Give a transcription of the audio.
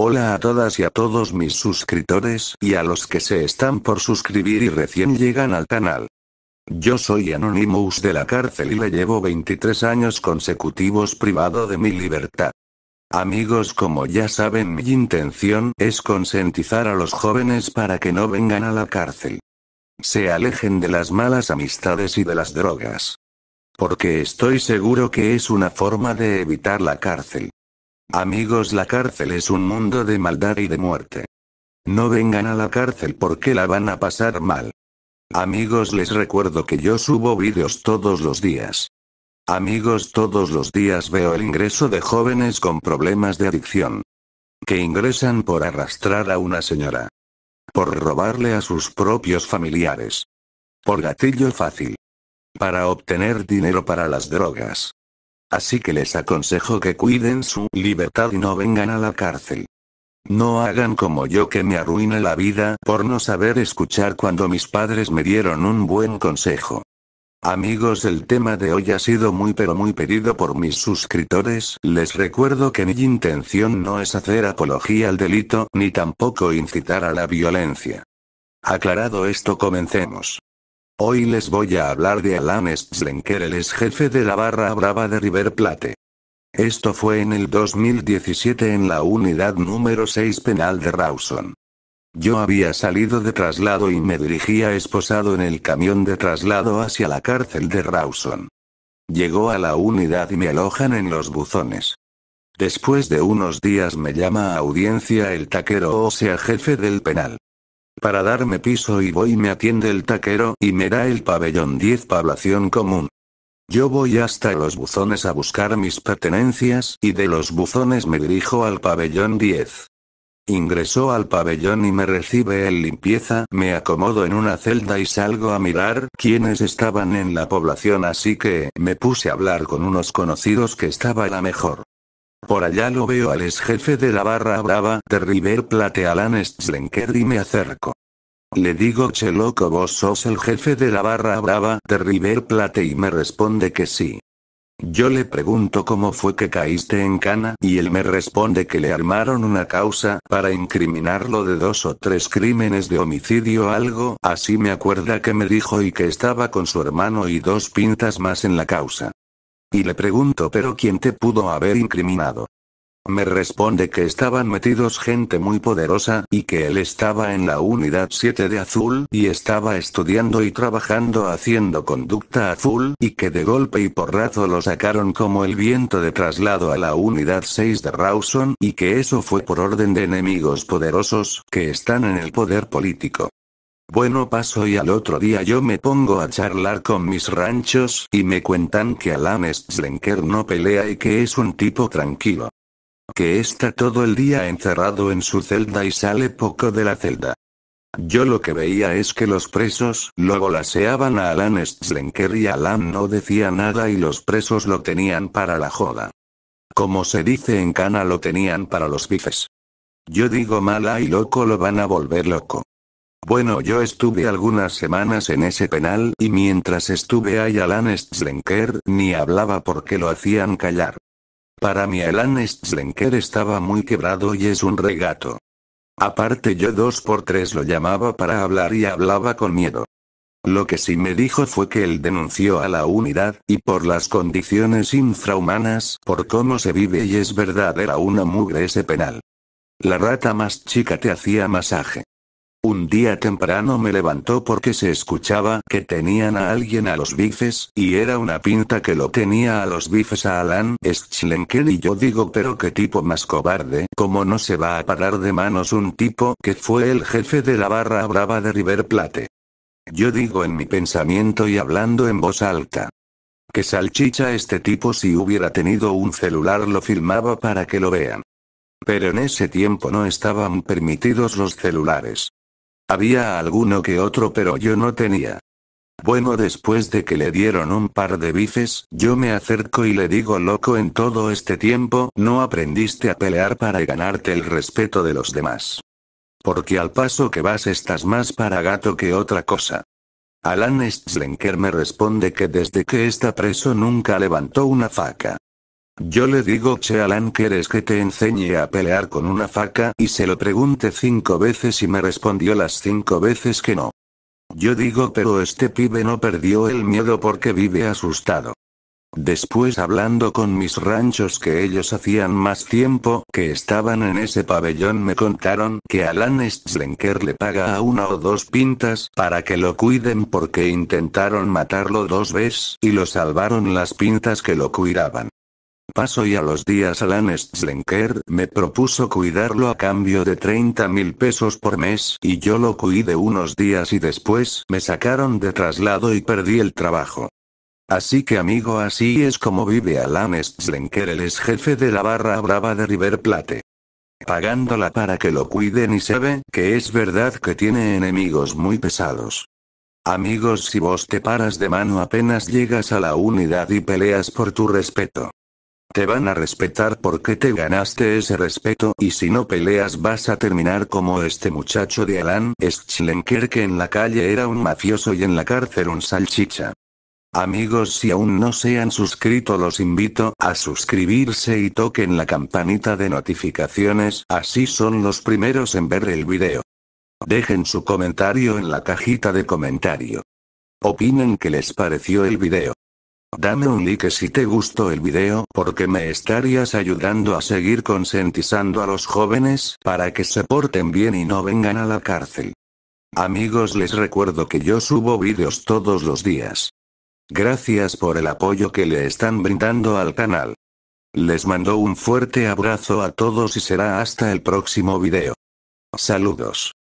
Hola a todas y a todos mis suscriptores y a los que se están por suscribir y recién llegan al canal. Yo soy Anonymous de la cárcel y le llevo 23 años consecutivos privado de mi libertad. Amigos como ya saben mi intención es consentizar a los jóvenes para que no vengan a la cárcel. Se alejen de las malas amistades y de las drogas. Porque estoy seguro que es una forma de evitar la cárcel. Amigos, la cárcel es un mundo de maldad y de muerte. No vengan a la cárcel porque la van a pasar mal. Amigos, les recuerdo que yo subo vídeos todos los días. Amigos, todos los días veo el ingreso de jóvenes con problemas de adicción. Que ingresan por arrastrar a una señora. Por robarle a sus propios familiares. Por gatillo fácil. Para obtener dinero para las drogas. Así que les aconsejo que cuiden su libertad y no vengan a la cárcel. No hagan como yo que me arruine la vida por no saber escuchar cuando mis padres me dieron un buen consejo. Amigos, el tema de hoy ha sido muy pero muy pedido por mis suscriptores. Les recuerdo que mi intención no es hacer apología al delito, ni tampoco incitar a la violencia. Aclarado esto, comencemos. Hoy les voy a hablar de Alan Slenker, el ex jefe de la barra brava de River Plate. Esto fue en el 2017 en la unidad número 6 penal de Rawson. Yo había salido de traslado y me dirigía esposado en el camión de traslado hacia la cárcel de Rawson. Llegó a la unidad y me alojan en los buzones. Después de unos días me llama a audiencia el taquero o sea jefe del penal para darme piso y voy me atiende el taquero y me da el pabellón 10 población común. Yo voy hasta los buzones a buscar mis pertenencias y de los buzones me dirijo al pabellón 10. Ingresó al pabellón y me recibe el limpieza, me acomodo en una celda y salgo a mirar quiénes estaban en la población así que me puse a hablar con unos conocidos que estaba la mejor. Por allá lo veo al ex jefe de la barra brava de River Plate Alan Schlenker y me acerco. Le digo, che loco, vos sos el jefe de la barra brava de River Plate y me responde que sí. Yo le pregunto cómo fue que caíste en cana y él me responde que le armaron una causa para incriminarlo de dos o tres crímenes de homicidio o algo, así me acuerda que me dijo y que estaba con su hermano y dos pintas más en la causa. Y le pregunto, ¿pero quién te pudo haber incriminado? Me responde que estaban metidos gente muy poderosa, y que él estaba en la unidad 7 de Azul, y estaba estudiando y trabajando haciendo conducta azul, y que de golpe y porrazo lo sacaron como el viento de traslado a la unidad 6 de Rawson, y que eso fue por orden de enemigos poderosos, que están en el poder político. Bueno paso y al otro día yo me pongo a charlar con mis ranchos y me cuentan que Alan Slenker no pelea y que es un tipo tranquilo. Que está todo el día encerrado en su celda y sale poco de la celda. Yo lo que veía es que los presos lo golaseaban a Alan Slenker y Alan no decía nada y los presos lo tenían para la joda. Como se dice en Cana lo tenían para los bifes. Yo digo mala y loco lo van a volver loco. Bueno, yo estuve algunas semanas en ese penal, y mientras estuve ahí Alan Schlenker ni hablaba porque lo hacían callar. Para mí Alan Schlenker estaba muy quebrado y es un regato. Aparte yo dos por tres lo llamaba para hablar y hablaba con miedo. Lo que sí me dijo fue que él denunció a la unidad, y por las condiciones infrahumanas, por cómo se vive y es verdad era una mugre ese penal. La rata más chica te hacía masaje. Un día temprano me levantó porque se escuchaba que tenían a alguien a los bifes, y era una pinta que lo tenía a los bifes a Alan Schlenken y yo digo pero qué tipo más cobarde, como no se va a parar de manos un tipo que fue el jefe de la barra brava de River Plate. Yo digo en mi pensamiento y hablando en voz alta. Que salchicha este tipo si hubiera tenido un celular lo filmaba para que lo vean. Pero en ese tiempo no estaban permitidos los celulares. Había alguno que otro pero yo no tenía. Bueno, después de que le dieron un par de bifes, yo me acerco y le digo, loco, en todo este tiempo, no aprendiste a pelear para ganarte el respeto de los demás. Porque al paso que vas estás más para gato que otra cosa. Alan Schlenker me responde que desde que está preso nunca levantó una faca. Yo le digo che Alan ¿quieres que te enseñe a pelear con una faca? Y se lo pregunté cinco veces y me respondió las cinco veces que no. Yo digo pero este pibe no perdió el miedo porque vive asustado. Después hablando con mis ranchos que ellos hacían más tiempo que estaban en ese pabellón me contaron que Alan Schlenker le paga a una o dos pintas para que lo cuiden porque intentaron matarlo dos veces y lo salvaron las pintas que lo cuidaban paso y a los días Alan Slenker me propuso cuidarlo a cambio de 30 mil pesos por mes y yo lo cuide unos días y después me sacaron de traslado y perdí el trabajo. Así que amigo así es como vive Alan Slenker el ex jefe de la barra brava de River Plate pagándola para que lo cuiden y se ve que es verdad que tiene enemigos muy pesados. Amigos, si vos te paras de mano apenas llegas a la unidad y peleas por tu respeto. Te van a respetar porque te ganaste ese respeto y si no peleas vas a terminar como este muchacho de Alan Schlenker que en la calle era un mafioso y en la cárcel un salchicha. Amigos si aún no se han suscrito los invito a suscribirse y toquen la campanita de notificaciones así son los primeros en ver el video. Dejen su comentario en la cajita de comentario. Opinen qué les pareció el video. Dame un like si te gustó el video porque me estarías ayudando a seguir consentizando a los jóvenes para que se porten bien y no vengan a la cárcel. Amigos les recuerdo que yo subo videos todos los días. Gracias por el apoyo que le están brindando al canal. Les mando un fuerte abrazo a todos y será hasta el próximo video. Saludos.